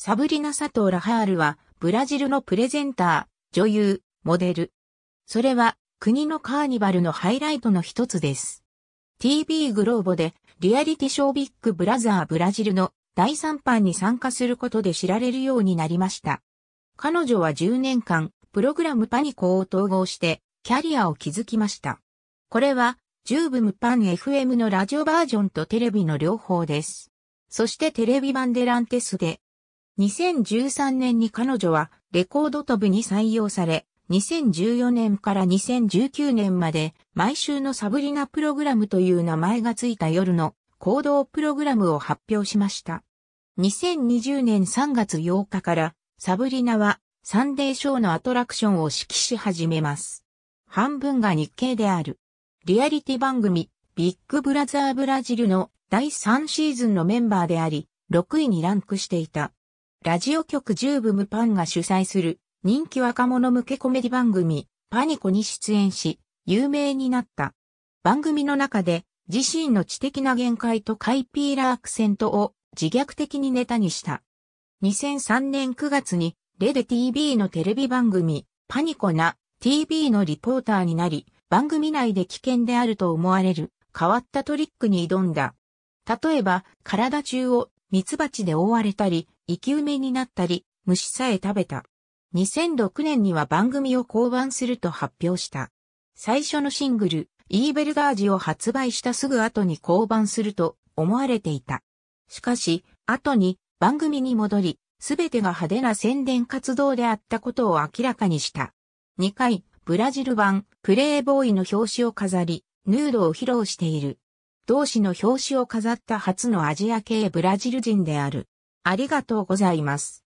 サブリナサトーラハールは、ブラジルのプレゼンター、女優、モデル。それは、国のカーニバルのハイライトの一つです。TV グローボで、リアリティショービッグブラザーブラジルの第3版に参加することで知られるようになりました。彼女は10年間、プログラムパニコを統合して、キャリアを築きました。これは、ジューブムパン FM のラジオバージョンとテレビの両方です。そしてテレビ版デランテスで、2013年に彼女はレコード飛ぶに採用され、2014年から2019年まで毎週のサブリナプログラムという名前がついた夜の行動プログラムを発表しました。2020年3月8日からサブリナはサンデーショーのアトラクションを指揮し始めます。半分が日系である。リアリティ番組ビッグブラザーブラジルの第3シーズンのメンバーであり、6位にランクしていた。ラジオ局ューブムパンが主催する人気若者向けコメディ番組パニコに出演し有名になった。番組の中で自身の知的な限界とカイピーラーアクセントを自虐的にネタにした。2003年9月にレデ TV のテレビ番組パニコな TV のリポーターになり番組内で危険であると思われる変わったトリックに挑んだ。例えば体中をミツバチで覆われたり生き埋めになったり、虫さえ食べた。2006年には番組を降板すると発表した。最初のシングル、イーベルガージを発売したすぐ後に降板すると思われていた。しかし、後に番組に戻り、すべてが派手な宣伝活動であったことを明らかにした。2回、ブラジル版、プレイボーイの表紙を飾り、ヌードを披露している。同志の表紙を飾った初のアジア系ブラジル人である。ありがとうございます。